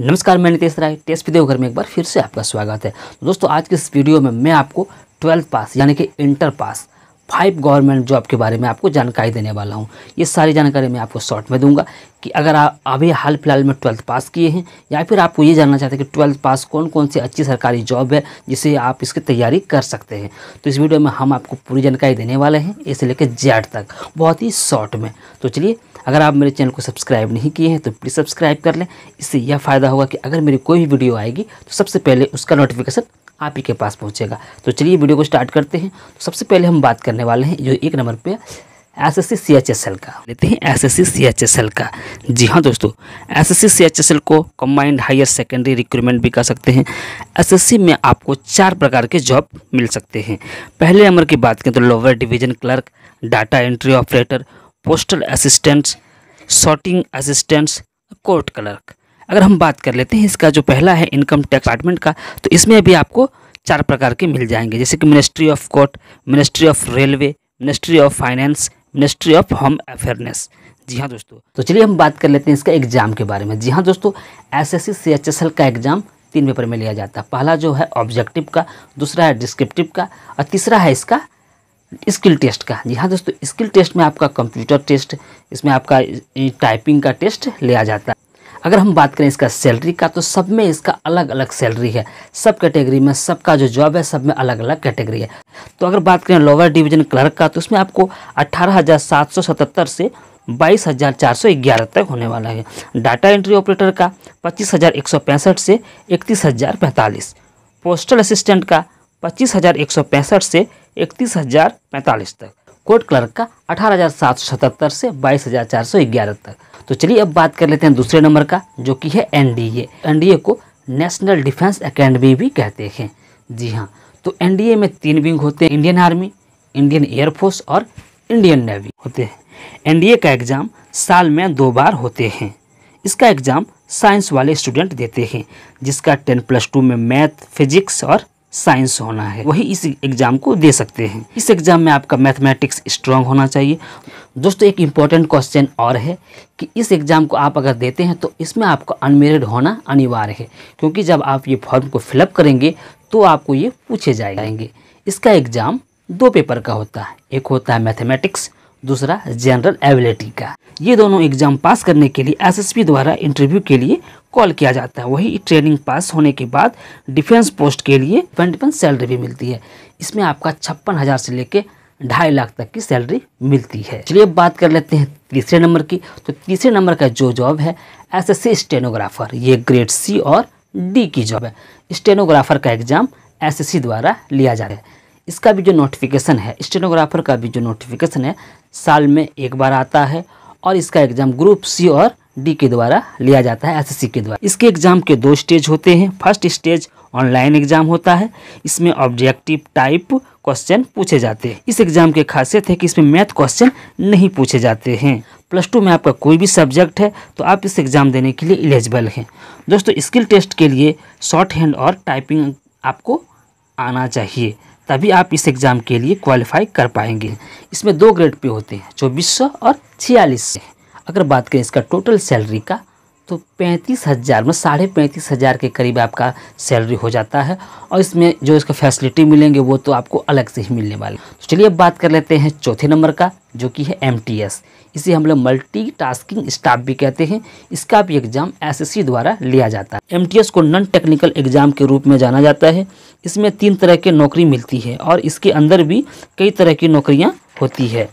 नमस्कार मैं नितेश राय टेस्ट देवघर में एक बार फिर से आपका स्वागत है तो दोस्तों आज के इस वीडियो में मैं आपको ट्वेल्थ पास यानी कि inter pass five government job के बारे में आपको जानकारी देने वाला हूँ ये सारी जानकारी मैं आपको शॉर्ट में दूंगा कि अगर आप अभी हाल फिलहाल में ट्वेल्थ पास किए हैं या फिर आपको ये जानना चाहते हैं कि ट्वेल्थ पास कौन कौन सी अच्छी सरकारी जॉब है जिसे आप इसकी तैयारी कर सकते हैं तो इस वीडियो में हम आपको पूरी जानकारी देने वाले हैं इसे लेकर जेड तक बहुत ही शॉर्ट में तो चलिए अगर आप मेरे चैनल को सब्सक्राइब नहीं किए हैं तो प्लीज़ सब्सक्राइब कर लें इससे यह फ़ायदा होगा कि अगर मेरी कोई भी वीडियो आएगी तो सबसे पहले उसका नोटिफिकेशन आप ही के पास पहुँचेगा तो चलिए वीडियो को स्टार्ट करते हैं तो सबसे पहले हम बात करने वाले हैं जो एक नंबर पर S S C C H S L का लेते हैं S S C C H S L का जी हाँ दोस्तों S S C C H S L को कम्बाइंड हायर सेकेंडरी रिक्रूटमेंट भी कर सकते हैं एस एस सी में आपको चार प्रकार के जॉब मिल सकते हैं पहले नंबर की बात करें तो lower division clerk data entry operator postal assistants sorting assistants court clerk अगर हम बात कर लेते हैं इसका जो पहला है इनकम टैक्स डिपार्टमेंट का तो इसमें अभी आपको चार प्रकार के मिल जाएंगे जैसे कि ministry of court ministry of railway ministry of finance ministry of home affairs जी हाँ दोस्तों तो चलिए हम बात कर लेते हैं इसका एग्जाम के बारे में जी हाँ दोस्तों एस एस सी का एग्जाम तीन पेपर में लिया जाता है पहला जो है ऑब्जेक्टिव का दूसरा है डिस्क्रिप्टिव का और तीसरा है इसका स्किल टेस्ट का जी हाँ दोस्तों स्किल टेस्ट में आपका कंप्यूटर टेस्ट इसमें आपका टाइपिंग का टेस्ट लिया जाता है अगर हम बात करें इसका सैलरी का तो सब में इसका अलग अलग सैलरी है सब कैटेगरी में सबका जो जॉब है सब में अलग अलग कैटेगरी है तो अगर बात करें लोअर डिवीजन क्लर्क का तो उसमें आपको अट्ठारह से बाईस हज़ार चार सौ ग्यारह तक होने वाला है डाटा एंट्री ऑपरेटर का पच्चीस हज़ार एक सौ पैंसठ से इकतीस हज़ार पैंतालीस पोस्टल असिस्टेंट का पच्चीस हज़ार एक सौ पैंसठ से इकतीस हज़ार पैंतालीस तक कोर्ट क्लर्क का अठारह से बाईस तक तो चलिए अब बात कर लेते हैं दूसरे नंबर का जो कि है एनडीए एनडीए को नेशनल डिफेंस अकेडमी भी कहते हैं जी हाँ तो एनडीए में तीन विंग होते हैं इंडियन आर्मी इंडियन एयरफोर्स और इंडियन नेवी होते हैं एनडीए का एग्ज़ाम साल में दो बार होते हैं इसका एग्ज़ाम साइंस वाले स्टूडेंट देते हैं जिसका टेन प्लस टू में मैथ फिजिक्स और साइंस होना है वही इस एग्ज़ाम को दे सकते हैं इस एग्ज़ाम में आपका मैथमेटिक्स स्ट्रांग होना चाहिए दोस्तों एक इम्पॉर्टेंट क्वेश्चन और है कि इस एग्ज़ाम को आप अगर देते हैं तो इसमें आपको अनमेरिड होना अनिवार्य है क्योंकि जब आप ये फॉर्म को फिलअप करेंगे तो आपको ये पूछे जाएंगे इसका एग्ज़ाम दो पेपर का होता है एक होता है मैथमेटिक्स दूसरा जनरल एबिलिटी का ये दोनों एग्जाम पास करने के लिए एसएसबी द्वारा इंटरव्यू के लिए कॉल किया जाता है वही ट्रेनिंग पास होने के बाद डिफेंस पोस्ट के लिए ट्वेंटी सैलरी भी मिलती है इसमें आपका छप्पन हज़ार से लेकर ढाई लाख तक की सैलरी मिलती है चलिए बात कर लेते हैं तीसरे नंबर की तो तीसरे नंबर का जो जॉब है एसएससी स्टेनोग्राफर ये ग्रेड सी और डी की जॉब है स्टेनोग्राफर का एग्जाम एसएससी द्वारा लिया जा रहा है इसका भी जो नोटिफिकेशन है स्टेनोग्राफर का भी जो नोटिफिकेशन है साल में एक बार आता है और इसका एग्ज़ाम ग्रुप सी और डी के द्वारा लिया जाता है एसएससी के द्वारा इसके एग्ज़ाम के दो स्टेज होते हैं फर्स्ट स्टेज ऑनलाइन एग्ज़ाम होता है इसमें ऑब्जेक्टिव टाइप क्वेश्चन पूछे जाते हैं इस एग्ज़ाम की खासियत है कि इसमें मैथ क्वेश्चन नहीं पूछे जाते हैं प्लस टू में आपका कोई भी सब्जेक्ट है तो आप इस एग्ज़ाम देने के लिए एलिजिबल हैं दोस्तों स्किल टेस्ट के लिए शॉर्ट हैंड और टाइपिंग आपको आना चाहिए तभी आप इस एग्ज़ाम के लिए क्वालिफाई कर पाएंगे इसमें दो ग्रेड पे होते हैं चौबीस सौ और छियालीस अगर बात करें इसका टोटल सैलरी का तो पैंतीस हज़ार मतलब साढ़े पैंतीस हज़ार के करीब आपका सैलरी हो जाता है और इसमें जो इसका फैसिलिटी मिलेंगे वो तो आपको अलग से ही मिलने वाले तो चलिए अब बात कर लेते हैं चौथे नंबर का जो कि है एम इसे हम लोग मल्टी टास्किंग स्टाफ भी कहते हैं इसका भी एग्ज़ाम एस द्वारा लिया जाता है एम को नॉन टेक्निकल एग्ज़ाम के रूप में जाना जाता है इसमें तीन तरह की नौकरी मिलती है और इसके अंदर भी कई तरह की नौकरियाँ होती है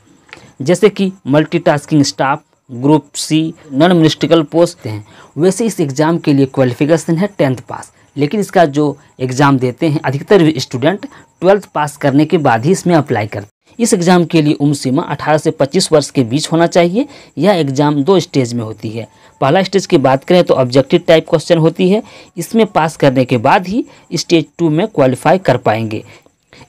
जैसे कि multi staff group C non ministerial post हैं वैसे इस एग्ज़ाम के लिए क्वालिफिकेशन है टेंथ पास लेकिन इसका जो एग्ज़ाम देते हैं अधिकतर स्टूडेंट ट्वेल्थ पास करने के बाद ही इसमें अप्लाई करते इस एग्ज़ाम के लिए उम्र सीमा 18 से 25 वर्ष के बीच होना चाहिए यह एग्ज़ाम दो स्टेज में होती है पहला स्टेज की बात करें तो ऑब्जेक्टिव टाइप क्वेश्चन होती है इसमें पास करने के बाद ही स्टेज टू में क्वालिफाई कर पाएंगे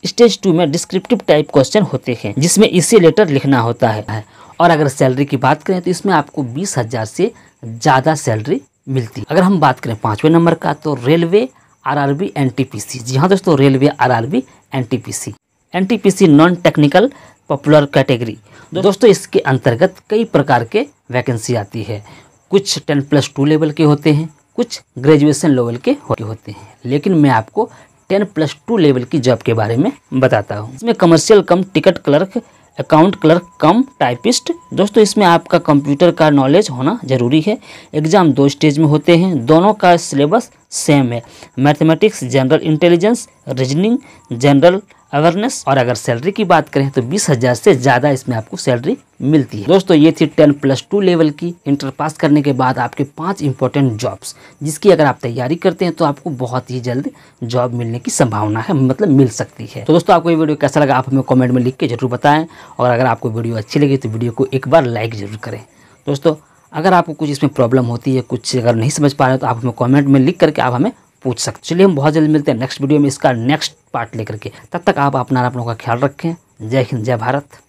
स्टेज टू में डिस्क्रिप्टिव टाइप क्वेश्चन होते हैं जिसमें इसी लेटर लिखना होता है और अगर सैलरी की बात करें तो इसमें आपको बीस हज़ार से ज़्यादा सैलरी मिलती है अगर हम बात करें पाँचवें नंबर का तो रेलवे आरआरबी एनटीपीसी जी हाँ दोस्तों railway RRB NTPC NTPC non technical popular category दोस्तों इसके अंतर्गत कई प्रकार के वैकेंसी आती है कुछ टेन प्लस टू लेवल के होते हैं कुछ ग्रेजुएशन लेवल के होते हैं लेकिन मैं आपको टेन प्लस टू लेवल की जॉब के बारे में बताता हूँ इसमें commercial cum ticket clerk account clerk cum typist दोस्तों इसमें आपका कंप्यूटर का नॉलेज होना ज़रूरी है एग्ज़ाम दो स्टेज में होते हैं दोनों का सिलेबस सेम है mathematics general intelligence reasoning general awareness और अगर सैलरी की बात करें तो बीस हजार से ज़्यादा इसमें आपको सैलरी मिलती है दोस्तों ये थी टेन प्लस टू लेवल की इंटर पास करने के बाद आपके पांच इंपॉर्टेंट जॉब्स जिसकी अगर आप तैयारी करते हैं तो आपको बहुत ही जल्द जॉब मिलने की संभावना है मतलब मिल सकती है तो दोस्तों आपको ये वीडियो कैसा लगा आप हमें कॉमेंट में लिख के जरूर बताएं और अगर आपको वीडियो अच्छी लगी तो वीडियो को एक बार लाइक जरूर करें दोस्तों अगर आपको कुछ इसमें प्रॉब्लम होती है कुछ अगर नहीं समझ पा रहे तो आप हमें कॉमेंट में लिख करके आप हमें पूछ सकते चलिए हम बहुत जल्द मिलते हैं नेक्स्ट वीडियो में इसका नेक्स्ट पार्ट लेकर के तब तक आप अपना अपनों का ख्याल रखें जय हिंद जय भारत